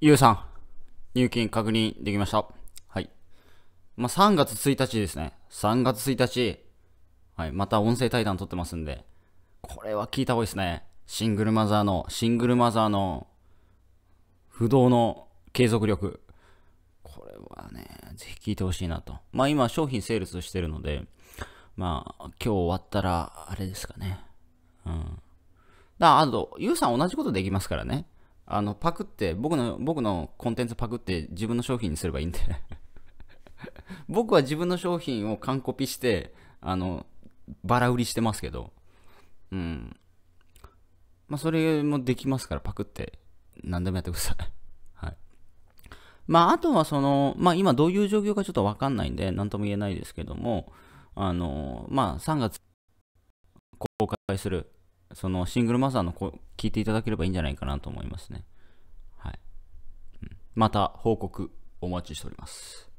ゆうさん、入金確認できました。はい。まあ、3月1日ですね。3月1日。はい。また音声対談撮ってますんで。これは聞いた方がいいですね。シングルマザーの、シングルマザーの、不動の継続力。これはね、ぜひ聞いてほしいなと。まあ今商品セールスしてるので、まあ今日終わったら、あれですかね。うん。だあと、ゆうさん同じことできますからね。あの、パクって、僕の、僕のコンテンツパクって自分の商品にすればいいんで 僕は自分の商品を完コピして、あの、バラ売りしてますけど、うん。まあ、それもできますから、パクって、何でもやってください はい。まあ、あとはその、まあ、今どういう状況かちょっとわかんないんで、何とも言えないですけども、あの、まあ、3月公開するそのシングルマザーのこ聞いていただければいいんじゃないかなと思いますね。はい。また報告お待ちしております。